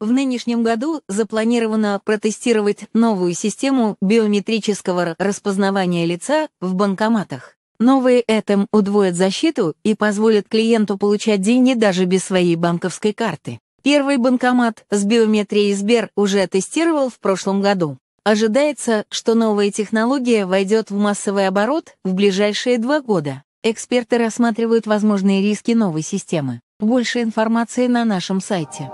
В нынешнем году запланировано протестировать новую систему биометрического распознавания лица в банкоматах. Новые этом удвоят защиту и позволят клиенту получать деньги даже без своей банковской карты. Первый банкомат с биометрией Сбер уже тестировал в прошлом году. Ожидается, что новая технология войдет в массовый оборот в ближайшие два года. Эксперты рассматривают возможные риски новой системы. Больше информации на нашем сайте.